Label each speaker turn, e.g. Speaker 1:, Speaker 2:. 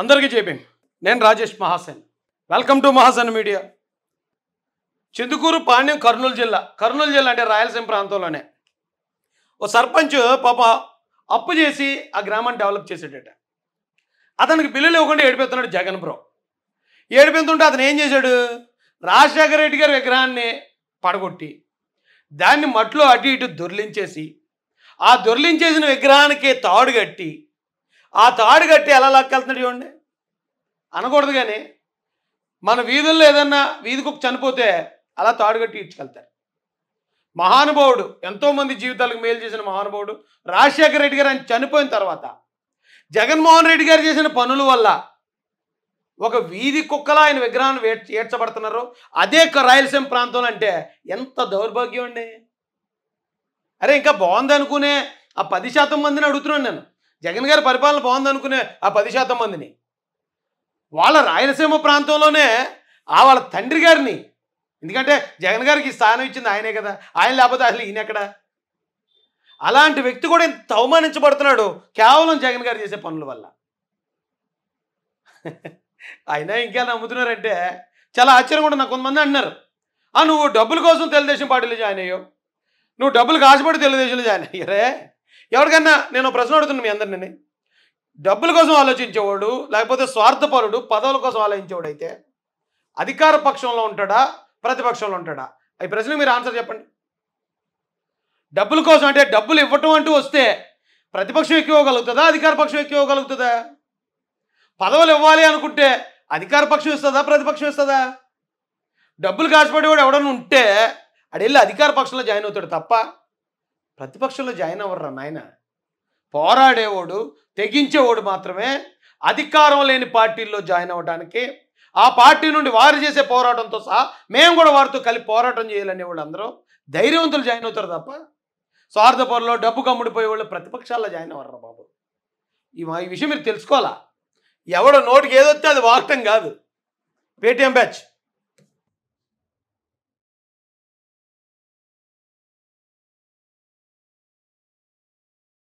Speaker 1: అందరికీ చెప్పి నేను Rajesh Mahasen welcome to Mahasen media Chindukuru Panyam Kurnool జిల్లా కర్నూలు జిల్లా అంటే రాయలసీమ ప్రాంతంలోనే ఓ సర్పంచ్ పాప అప్పు చేసి ఆ గ్రామాన్ని డెవలప్ చేసేటట అతనికి బిల్లులు ఇవ్వకుండా ఏడిపెత్తున్నాడు జగన్ బ్రో ఏడిపెత్తుంటే అతను ఏం చేశాడు రాజశేఖర రెడ్డి గారి విగ్రహాన్ని పడగొట్టి దాన్ని మట్లో అటు ఇటు దొర్లించేసి ఆ దొర్లించేసిన విగ్రహానికి తాడు కట్టి ఆ తాడు కట్టి ఎలా లాక్కెళ్తున్నాడు చూడండి అనకూడదు కానీ మన వీధుల్లో ఏదన్నా వీధికి చనిపోతే అలా తాడు కట్టి ఇచ్చుకెళ్తారు మహానుభావుడు ఎంతోమంది జీవితాలకు మేలు చేసిన మహానుభావుడు రాజశేఖర రెడ్డి గారు ఆయన చనిపోయిన తర్వాత జగన్మోహన్ రెడ్డి గారు చేసిన పనుల వల్ల ఒక వీధి కుక్కలా ఆయన విగ్రహాన్ని ఏడ్చబడుతున్నారు అదే రాయలసీమ ప్రాంతం అంటే ఎంత దౌర్భాగ్యం అండి అరే ఇంకా బాగుంది అనుకునే ఆ పది శాతం మందిని అడుగుతున్నాను నేను జగన్ గారి పరిపాలన బాగుందనుకునే ఆ పది శాతం మందిని వాళ్ళ రాయలసీమ ప్రాంతంలోనే ఆ వాళ్ళ తండ్రి గారిని ఎందుకంటే జగన్ గారికి స్థానం ఇచ్చింది ఆయనే కదా ఆయన లేకపోతే అసలు ఈయన ఎక్కడ అలాంటి వ్యక్తి కూడా ఇంత అవమానించబడుతున్నాడు కేవలం జగన్ గారు చేసే పనుల వల్ల అయినా ఇంకా నమ్ముతున్నారంటే చాలా ఆశ్చర్యం కూడా నాకు కొంతమంది అంటున్నారు ఆ నువ్వు డబ్బుల కోసం తెలుగుదేశం పార్టీలో జాయిన్ అయ్యావు నువ్వు డబ్బులు కాశపడి తెలుగుదేశంలో జాయిన్ అయ్యారే ఎవరికన్నా నేను ప్రశ్న అడుగుతున్నా మీ అందరినీ డబ్బుల కోసం ఆలోచించేవాడు లేకపోతే స్వార్థపరుడు పదవుల కోసం ఆలోచించేవాడు అయితే అధికార పక్షంలో ఉంటాడా ప్రతిపక్షంలో ఉంటాడా ఈ ప్రశ్నకు మీరు ఆన్సర్ చెప్పండి డబ్బుల కోసం అంటే డబ్బులు ఇవ్వటం అంటూ వస్తే ప్రతిపక్షం ఎక్కువ ఇవ్వగలుగుతుందా అధికార పక్షం ఎక్కువ ఇవ్వగలుగుతుందా పదవులు ఇవ్వాలి అనుకుంటే అధికార పక్షం ఇస్తుందా ప్రతిపక్షం ఇస్తుందా డబ్బులు కాచిపడేవాడు ఎవడన్నా ఉంటే అడెళ్ళి అధికార పక్షంలో జాయిన్ అవుతాడు తప్ప ప్రతిపక్షంలో జాయిన్ అవ్వర్రా నాయన పోరాడేవాడు తెగించేవాడు మాత్రమే అధికారం లేని పార్టీల్లో జాయిన్ అవ్వడానికి ఆ పార్టీ నుండి వారు చేసే పోరాటంతో సహా మేము కూడా వారితో కలిపి పోరాటం చేయాలనే వాళ్ళు అందరూ ధైర్యవంతులు జాయిన్ అవుతారు తప్ప పొరలో డబ్బు కమ్ముడిపోయే వాళ్ళు ప్రతిపక్షాల్లో జాయిన్ అవ్వరు బాబు ఈ విషయం మీరు తెలుసుకోవాలా ఎవడో నోటికి ఏదొస్తే అది వాడటం కాదు పేటిఎం బ్యాచ్